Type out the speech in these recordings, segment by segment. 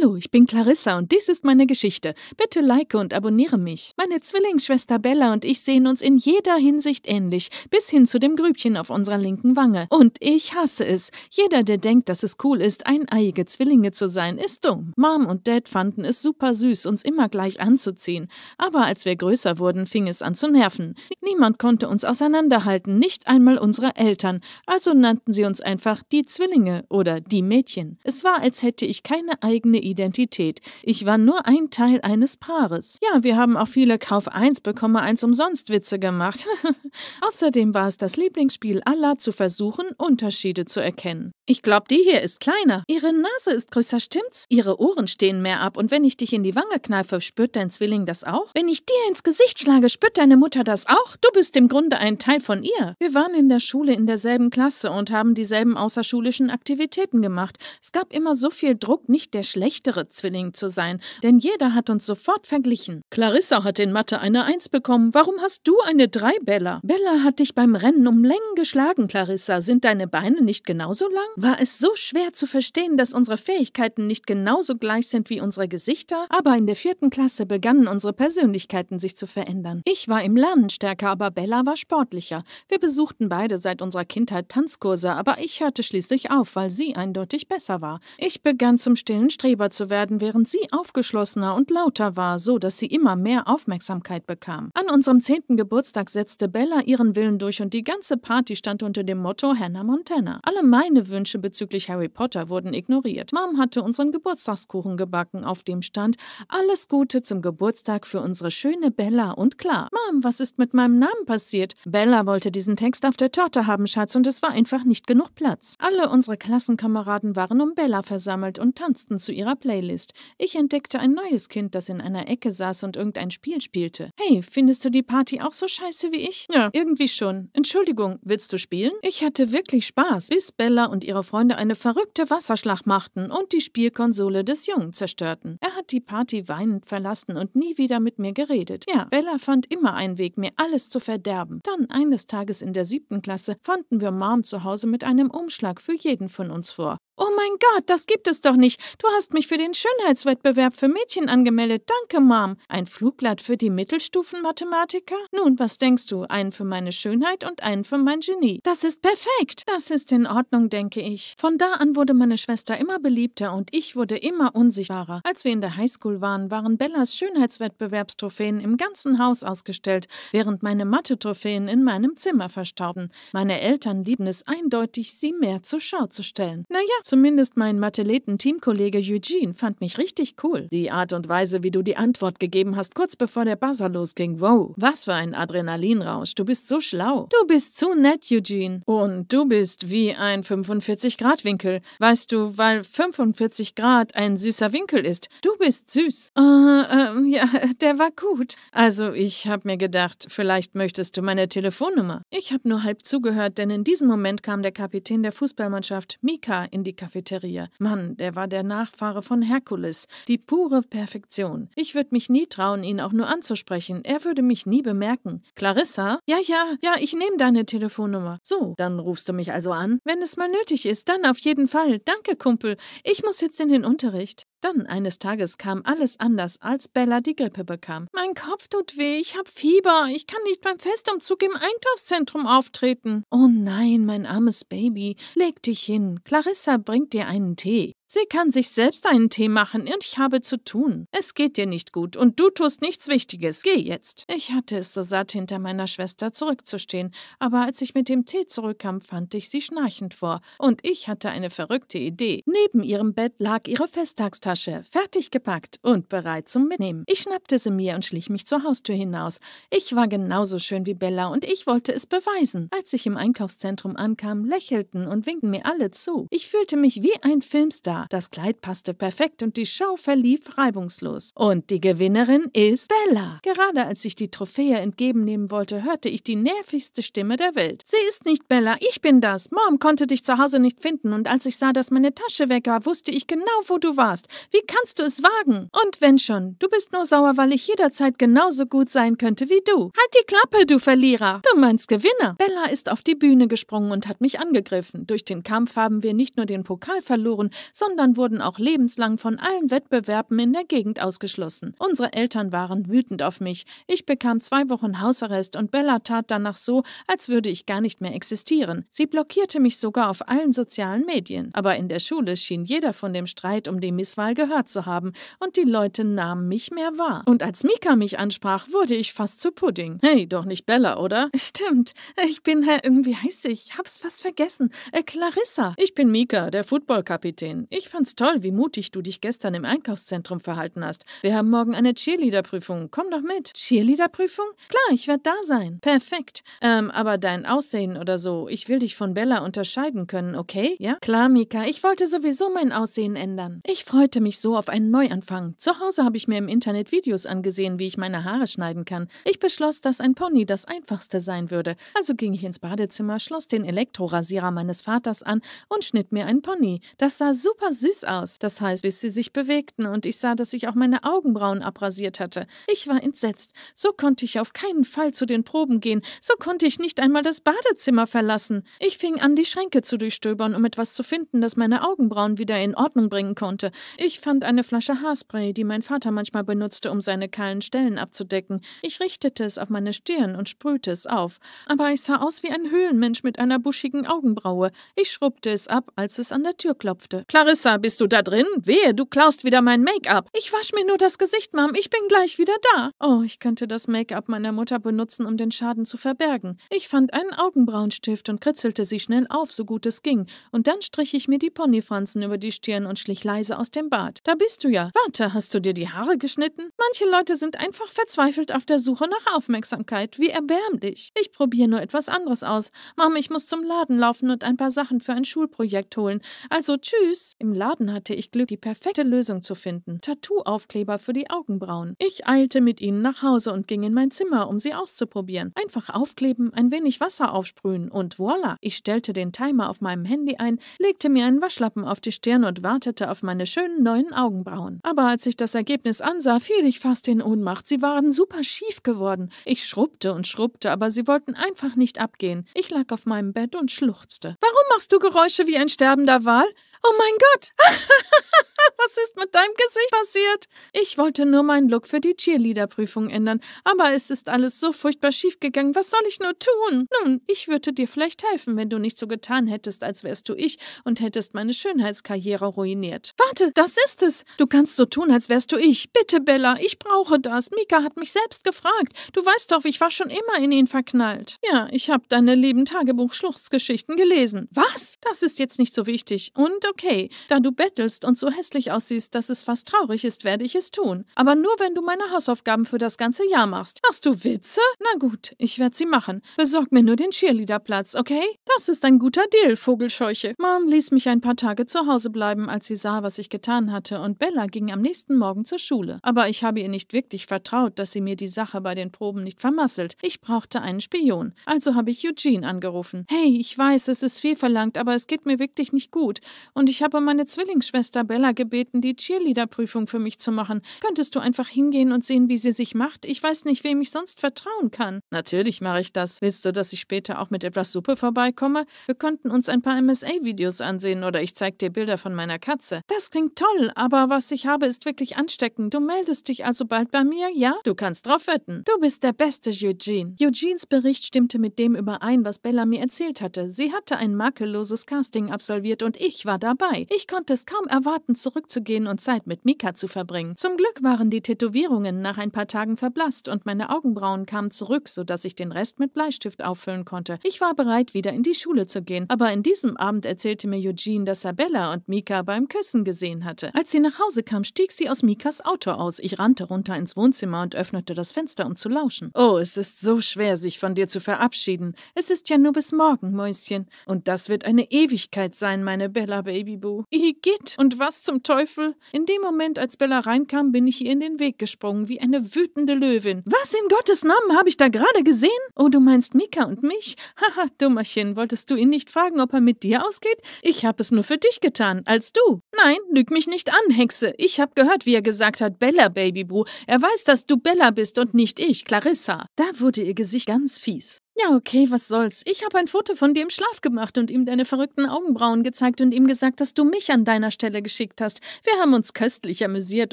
Hallo, ich bin Clarissa und dies ist meine Geschichte. Bitte like und abonniere mich. Meine Zwillingsschwester Bella und ich sehen uns in jeder Hinsicht ähnlich, bis hin zu dem Grübchen auf unserer linken Wange. Und ich hasse es. Jeder, der denkt, dass es cool ist, eineiige Zwillinge zu sein, ist dumm. Mom und Dad fanden es super süß, uns immer gleich anzuziehen. Aber als wir größer wurden, fing es an zu nerven. Niemand konnte uns auseinanderhalten, nicht einmal unsere Eltern. Also nannten sie uns einfach die Zwillinge oder die Mädchen. Es war, als hätte ich keine eigene Identität. Ich war nur ein Teil eines Paares. Ja, wir haben auch viele Kauf 1 bekomme 1 umsonst Witze gemacht. Außerdem war es das Lieblingsspiel aller zu versuchen, Unterschiede zu erkennen. Ich glaube, die hier ist kleiner. Ihre Nase ist größer, stimmt's? Ihre Ohren stehen mehr ab und wenn ich dich in die Wange kneife, spürt dein Zwilling das auch? Wenn ich dir ins Gesicht schlage, spürt deine Mutter das auch? Du bist im Grunde ein Teil von ihr. Wir waren in der Schule in derselben Klasse und haben dieselben außerschulischen Aktivitäten gemacht. Es gab immer so viel Druck, nicht der schlechte schlechtere Zwilling zu sein, denn jeder hat uns sofort verglichen. Clarissa hat in Mathe eine Eins bekommen. Warum hast du eine Drei, Bella? Bella hat dich beim Rennen um Längen geschlagen, Clarissa. Sind deine Beine nicht genauso lang? War es so schwer zu verstehen, dass unsere Fähigkeiten nicht genauso gleich sind wie unsere Gesichter? Aber in der vierten Klasse begannen unsere Persönlichkeiten sich zu verändern. Ich war im Lernen stärker, aber Bella war sportlicher. Wir besuchten beide seit unserer Kindheit Tanzkurse, aber ich hörte schließlich auf, weil sie eindeutig besser war. Ich begann zum stillen Streber selber zu werden, während sie aufgeschlossener und lauter war, so dass sie immer mehr Aufmerksamkeit bekam. An unserem zehnten Geburtstag setzte Bella ihren Willen durch und die ganze Party stand unter dem Motto Hannah Montana. Alle meine Wünsche bezüglich Harry Potter wurden ignoriert. Mom hatte unseren Geburtstagskuchen gebacken, auf dem stand Alles Gute zum Geburtstag für unsere schöne Bella und klar. Mom, was ist mit meinem Namen passiert? Bella wollte diesen Text auf der Torte haben, Schatz, und es war einfach nicht genug Platz. Alle unsere Klassenkameraden waren um Bella versammelt und tanzten zu ihrer ihrer Playlist. Ich entdeckte ein neues Kind, das in einer Ecke saß und irgendein Spiel spielte. Hey, findest du die Party auch so scheiße wie ich? Ja, irgendwie schon. Entschuldigung, willst du spielen? Ich hatte wirklich Spaß, bis Bella und ihre Freunde eine verrückte Wasserschlacht machten und die Spielkonsole des Jungen zerstörten. Er hat die Party weinend verlassen und nie wieder mit mir geredet. Ja, Bella fand immer einen Weg, mir alles zu verderben. Dann eines Tages in der siebten Klasse fanden wir Mom zu Hause mit einem Umschlag für jeden von uns vor mein Gott, das gibt es doch nicht. Du hast mich für den Schönheitswettbewerb für Mädchen angemeldet. Danke, Mom. Ein Flugblatt für die Mittelstufenmathematiker? Nun, was denkst du? Einen für meine Schönheit und einen für mein Genie. Das ist perfekt. Das ist in Ordnung, denke ich. Von da an wurde meine Schwester immer beliebter und ich wurde immer unsichtbarer. Als wir in der Highschool waren, waren Bellas Schönheitswettbewerbstrophäen im ganzen Haus ausgestellt, während meine Mathe-Trophäen in meinem Zimmer verstauben. Meine Eltern lieben es eindeutig, sie mehr zur Schau zu stellen. Naja, zumindest Zumindest mein Matheleten-Teamkollege Eugene fand mich richtig cool. Die Art und Weise, wie du die Antwort gegeben hast, kurz bevor der Buzzer losging. Wow, was für ein Adrenalinrausch. Du bist so schlau. Du bist zu nett, Eugene. Und du bist wie ein 45-Grad-Winkel. Weißt du, weil 45 Grad ein süßer Winkel ist. Du bist süß. Äh, äh, ja, der war gut. Also, ich hab mir gedacht, vielleicht möchtest du meine Telefonnummer. Ich hab nur halb zugehört, denn in diesem Moment kam der Kapitän der Fußballmannschaft, Mika, in die Café. Cafeteria. Mann, der war der Nachfahre von Herkules. Die pure Perfektion. Ich würde mich nie trauen, ihn auch nur anzusprechen. Er würde mich nie bemerken. Clarissa? Ja, ja, ja, ich nehme deine Telefonnummer. So, dann rufst du mich also an. Wenn es mal nötig ist, dann auf jeden Fall. Danke, Kumpel. Ich muss jetzt in den Unterricht. Dann eines Tages kam alles anders, als Bella die Grippe bekam. Mein Kopf tut weh, ich hab Fieber, ich kann nicht beim Festumzug im Einkaufszentrum auftreten. Oh nein, mein armes Baby, leg dich hin, Clarissa bringt dir einen Tee. Sie kann sich selbst einen Tee machen und ich habe zu tun. Es geht dir nicht gut und du tust nichts Wichtiges. Geh jetzt. Ich hatte es so satt, hinter meiner Schwester zurückzustehen, aber als ich mit dem Tee zurückkam, fand ich sie schnarchend vor und ich hatte eine verrückte Idee. Neben ihrem Bett lag ihre Festtagstasche, fertig gepackt und bereit zum Mitnehmen. Ich schnappte sie mir und schlich mich zur Haustür hinaus. Ich war genauso schön wie Bella und ich wollte es beweisen. Als ich im Einkaufszentrum ankam, lächelten und winkten mir alle zu. Ich fühlte mich wie ein Filmstar das Kleid passte perfekt und die Show verlief reibungslos. Und die Gewinnerin ist Bella. Gerade als ich die Trophäe entgegennehmen wollte, hörte ich die nervigste Stimme der Welt. Sie ist nicht Bella, ich bin das. Mom konnte dich zu Hause nicht finden und als ich sah, dass meine Tasche weg war, wusste ich genau, wo du warst. Wie kannst du es wagen? Und wenn schon, du bist nur sauer, weil ich jederzeit genauso gut sein könnte wie du. Halt die Klappe, du Verlierer. Du meinst Gewinner. Bella ist auf die Bühne gesprungen und hat mich angegriffen. Durch den Kampf haben wir nicht nur den Pokal verloren, sondern sondern wurden auch lebenslang von allen Wettbewerben in der Gegend ausgeschlossen. Unsere Eltern waren wütend auf mich. Ich bekam zwei Wochen Hausarrest und Bella tat danach so, als würde ich gar nicht mehr existieren. Sie blockierte mich sogar auf allen sozialen Medien. Aber in der Schule schien jeder von dem Streit um die Misswahl gehört zu haben und die Leute nahmen mich mehr wahr. Und als Mika mich ansprach, wurde ich fast zu Pudding. Hey, doch nicht Bella, oder? Stimmt. Ich bin, äh, wie heißt ich? Hab's fast vergessen. Äh, Clarissa. Ich bin Mika, der Footballkapitän. Ich ich fand's toll, wie mutig du dich gestern im Einkaufszentrum verhalten hast. Wir haben morgen eine Cheerleader-Prüfung. Komm doch mit. Cheerleader-Prüfung? Klar, ich werde da sein. Perfekt. Ähm, aber dein Aussehen oder so, ich will dich von Bella unterscheiden können, okay? Ja? Klar, Mika, ich wollte sowieso mein Aussehen ändern. Ich freute mich so auf einen Neuanfang. Zu Hause habe ich mir im Internet Videos angesehen, wie ich meine Haare schneiden kann. Ich beschloss, dass ein Pony das einfachste sein würde. Also ging ich ins Badezimmer, schloss den Elektrorasierer meines Vaters an und schnitt mir einen Pony. Das sah super süß aus. Das heißt, bis sie sich bewegten und ich sah, dass ich auch meine Augenbrauen abrasiert hatte. Ich war entsetzt. So konnte ich auf keinen Fall zu den Proben gehen. So konnte ich nicht einmal das Badezimmer verlassen. Ich fing an, die Schränke zu durchstöbern, um etwas zu finden, das meine Augenbrauen wieder in Ordnung bringen konnte. Ich fand eine Flasche Haarspray, die mein Vater manchmal benutzte, um seine kahlen Stellen abzudecken. Ich richtete es auf meine Stirn und sprühte es auf. Aber ich sah aus wie ein Höhlenmensch mit einer buschigen Augenbraue. Ich schrubbte es ab, als es an der Tür klopfte. Clarissa Vanessa, bist du da drin? Wehe, du klaust wieder mein Make-up. Ich wasch mir nur das Gesicht, Mom. Ich bin gleich wieder da. Oh, ich könnte das Make-up meiner Mutter benutzen, um den Schaden zu verbergen. Ich fand einen Augenbrauenstift und kritzelte sie schnell auf, so gut es ging. Und dann strich ich mir die Ponyfranzen über die Stirn und schlich leise aus dem Bad. Da bist du ja. Warte, hast du dir die Haare geschnitten? Manche Leute sind einfach verzweifelt auf der Suche nach Aufmerksamkeit. Wie erbärmlich. Ich probiere nur etwas anderes aus. Mom, ich muss zum Laden laufen und ein paar Sachen für ein Schulprojekt holen. Also tschüss. Im Laden hatte ich Glück, die perfekte Lösung zu finden. Tattoo-Aufkleber für die Augenbrauen. Ich eilte mit ihnen nach Hause und ging in mein Zimmer, um sie auszuprobieren. Einfach aufkleben, ein wenig Wasser aufsprühen und voila! Ich stellte den Timer auf meinem Handy ein, legte mir einen Waschlappen auf die Stirn und wartete auf meine schönen neuen Augenbrauen. Aber als ich das Ergebnis ansah, fiel ich fast in Ohnmacht. Sie waren super schief geworden. Ich schrubbte und schrubbte, aber sie wollten einfach nicht abgehen. Ich lag auf meinem Bett und schluchzte. Warum machst du Geräusche wie ein sterbender Wal? oh mein Gott. Was ist mit deinem Gesicht passiert? Ich wollte nur meinen Look für die Cheerleader-Prüfung ändern, aber es ist alles so furchtbar schiefgegangen. Was soll ich nur tun? Nun, ich würde dir vielleicht helfen, wenn du nicht so getan hättest, als wärst du ich und hättest meine Schönheitskarriere ruiniert. Warte, das ist es. Du kannst so tun, als wärst du ich. Bitte, Bella, ich brauche das. Mika hat mich selbst gefragt. Du weißt doch, ich war schon immer in ihn verknallt. Ja, ich habe deine lieben Tagebuch-Schluchzgeschichten gelesen. Was? Das ist jetzt nicht so wichtig. Und okay, da du bettelst und so hässlich aussiehst, dass es fast traurig ist, werde ich es tun. Aber nur, wenn du meine Hausaufgaben für das ganze Jahr machst. Machst du Witze? Na gut, ich werde sie machen. Besorg mir nur den Cheerleaderplatz, okay? Das ist ein guter Deal, Vogelscheuche. Mom ließ mich ein paar Tage zu Hause bleiben, als sie sah, was ich getan hatte, und Bella ging am nächsten Morgen zur Schule. Aber ich habe ihr nicht wirklich vertraut, dass sie mir die Sache bei den Proben nicht vermasselt. Ich brauchte einen Spion. Also habe ich Eugene angerufen. Hey, ich weiß, es ist viel verlangt, aber es geht mir wirklich nicht gut. Und ich habe meine Zwillingsschwester Bella gebeten, gebeten, die Cheerleader-Prüfung für mich zu machen. Könntest du einfach hingehen und sehen, wie sie sich macht? Ich weiß nicht, wem ich sonst vertrauen kann. Natürlich mache ich das. Willst du, dass ich später auch mit etwas Suppe vorbeikomme? Wir könnten uns ein paar MSA-Videos ansehen oder ich zeige dir Bilder von meiner Katze. Das klingt toll, aber was ich habe, ist wirklich ansteckend. Du meldest dich also bald bei mir, ja? Du kannst drauf wetten. Du bist der beste Eugene. Eugenes Bericht stimmte mit dem überein, was Bella mir erzählt hatte. Sie hatte ein makelloses Casting absolviert und ich war dabei. Ich konnte es kaum erwarten, zurück zurückzugehen und Zeit mit Mika zu verbringen. Zum Glück waren die Tätowierungen nach ein paar Tagen verblasst und meine Augenbrauen kamen zurück, sodass ich den Rest mit Bleistift auffüllen konnte. Ich war bereit, wieder in die Schule zu gehen, aber in diesem Abend erzählte mir Eugene, dass er Bella und Mika beim Küssen gesehen hatte. Als sie nach Hause kam, stieg sie aus Mikas Auto aus. Ich rannte runter ins Wohnzimmer und öffnete das Fenster, um zu lauschen. Oh, es ist so schwer, sich von dir zu verabschieden. Es ist ja nur bis morgen, Mäuschen. Und das wird eine Ewigkeit sein, meine Bella Babyboo. Igitt, und was zum Teufel? Teufel? In dem Moment, als Bella reinkam, bin ich ihr in den Weg gesprungen, wie eine wütende Löwin. Was in Gottes Namen habe ich da gerade gesehen? Oh, du meinst Mika und mich? Haha, Dummerchen, wolltest du ihn nicht fragen, ob er mit dir ausgeht? Ich habe es nur für dich getan, als du. Nein, lüg mich nicht an, Hexe. Ich habe gehört, wie er gesagt hat, Bella, Babyboo. Er weiß, dass du Bella bist und nicht ich, Clarissa. Da wurde ihr Gesicht ganz fies. Ja, okay, was soll's. Ich habe ein Foto von dir im Schlaf gemacht und ihm deine verrückten Augenbrauen gezeigt und ihm gesagt, dass du mich an deiner Stelle geschickt hast. Wir haben uns köstlich amüsiert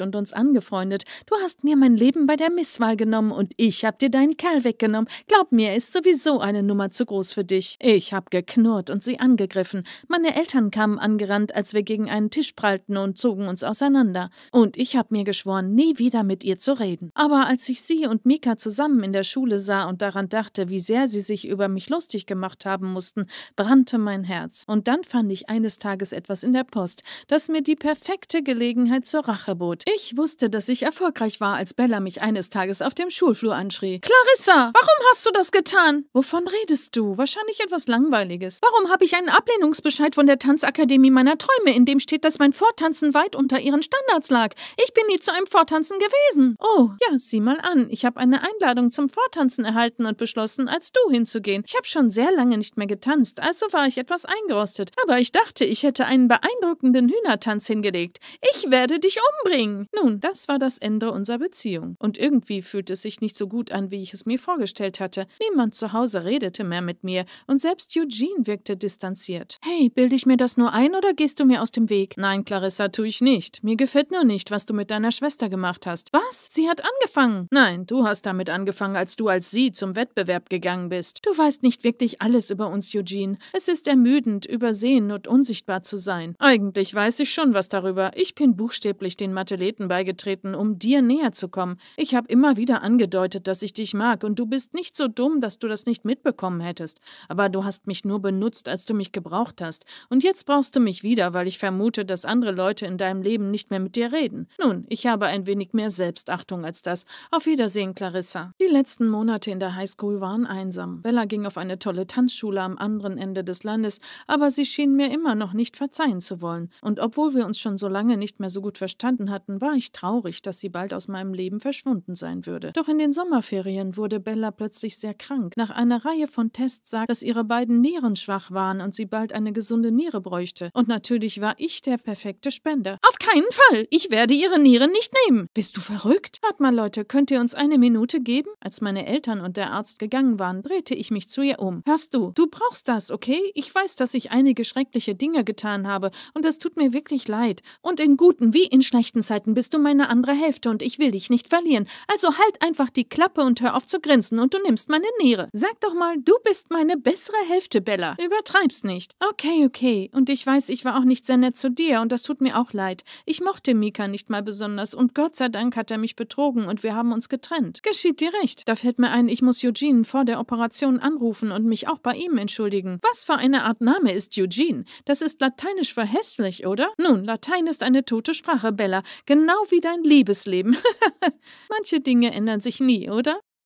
und uns angefreundet. Du hast mir mein Leben bei der Misswahl genommen und ich hab dir deinen Kerl weggenommen. Glaub mir, er ist sowieso eine Nummer zu groß für dich. Ich hab geknurrt und sie angegriffen. Meine Eltern kamen angerannt, als wir gegen einen Tisch prallten und zogen uns auseinander. Und ich hab mir geschworen, nie wieder mit ihr zu reden. Aber als ich sie und Mika zusammen in der Schule sah und daran dachte, wie sehr sie sich über mich lustig gemacht haben mussten, brannte mein Herz. Und dann fand ich eines Tages etwas in der Post, das mir die perfekte Gelegenheit zur Rache bot. Ich wusste, dass ich erfolgreich war, als Bella mich eines Tages auf dem Schulflur anschrie. Clarissa, warum hast du das getan? Wovon redest du? Wahrscheinlich etwas Langweiliges. Warum habe ich einen Ablehnungsbescheid von der Tanzakademie meiner Träume, in dem steht, dass mein Vortanzen weit unter ihren Standards lag? Ich bin nie zu einem Vortanzen gewesen. Oh, ja, sieh mal an. Ich habe eine Einladung zum Vortanzen erhalten und beschlossen, als du Stu hinzugehen. Ich habe schon sehr lange nicht mehr getanzt, also war ich etwas eingerostet. Aber ich dachte, ich hätte einen beeindruckenden Hühnertanz hingelegt. Ich werde dich umbringen. Nun, das war das Ende unserer Beziehung. Und irgendwie fühlte es sich nicht so gut an, wie ich es mir vorgestellt hatte. Niemand zu Hause redete mehr mit mir und selbst Eugene wirkte distanziert. Hey, bilde ich mir das nur ein oder gehst du mir aus dem Weg? Nein, Clarissa, tue ich nicht. Mir gefällt nur nicht, was du mit deiner Schwester gemacht hast. Was? Sie hat angefangen. Nein, du hast damit angefangen, als du als sie zum Wettbewerb gegangen bist. Du weißt nicht wirklich alles über uns, Eugene. Es ist ermüdend, übersehen und unsichtbar zu sein. Eigentlich weiß ich schon was darüber. Ich bin buchstäblich den Mateleten beigetreten, um dir näher zu kommen. Ich habe immer wieder angedeutet, dass ich dich mag, und du bist nicht so dumm, dass du das nicht mitbekommen hättest. Aber du hast mich nur benutzt, als du mich gebraucht hast. Und jetzt brauchst du mich wieder, weil ich vermute, dass andere Leute in deinem Leben nicht mehr mit dir reden. Nun, ich habe ein wenig mehr Selbstachtung als das. Auf Wiedersehen, Clarissa. Die letzten Monate in der Highschool waren einsam einsam. Bella ging auf eine tolle Tanzschule am anderen Ende des Landes, aber sie schien mir immer noch nicht verzeihen zu wollen. Und obwohl wir uns schon so lange nicht mehr so gut verstanden hatten, war ich traurig, dass sie bald aus meinem Leben verschwunden sein würde. Doch in den Sommerferien wurde Bella plötzlich sehr krank. Nach einer Reihe von Tests sagt, dass ihre beiden Nieren schwach waren und sie bald eine gesunde Niere bräuchte. Und natürlich war ich der perfekte Spender. Auf keinen Fall! Ich werde ihre Nieren nicht nehmen! Bist du verrückt? Hört mal, Leute, könnt ihr uns eine Minute geben? Als meine Eltern und der Arzt gegangen waren, drehte ich mich zu ihr um. Hörst du, du brauchst das, okay? Ich weiß, dass ich einige schreckliche Dinge getan habe und das tut mir wirklich leid. Und in guten wie in schlechten Zeiten bist du meine andere Hälfte und ich will dich nicht verlieren. Also halt einfach die Klappe und hör auf zu grinsen und du nimmst meine Niere. Sag doch mal, du bist meine bessere Hälfte, Bella. Übertreib's nicht. Okay, okay. Und ich weiß, ich war auch nicht sehr nett zu dir und das tut mir auch leid. Ich mochte Mika nicht mal besonders und Gott sei Dank hat er mich betrogen und wir haben uns getrennt. Geschieht dir recht. Da fällt mir ein, ich muss Eugene vor der Operation Kooperation anrufen und mich auch bei ihm entschuldigen. Was für eine Art Name ist Eugene? Das ist lateinisch für hässlich, oder? Nun, Latein ist eine tote Sprache, Bella, genau wie dein Liebesleben. Manche Dinge ändern sich nie, oder?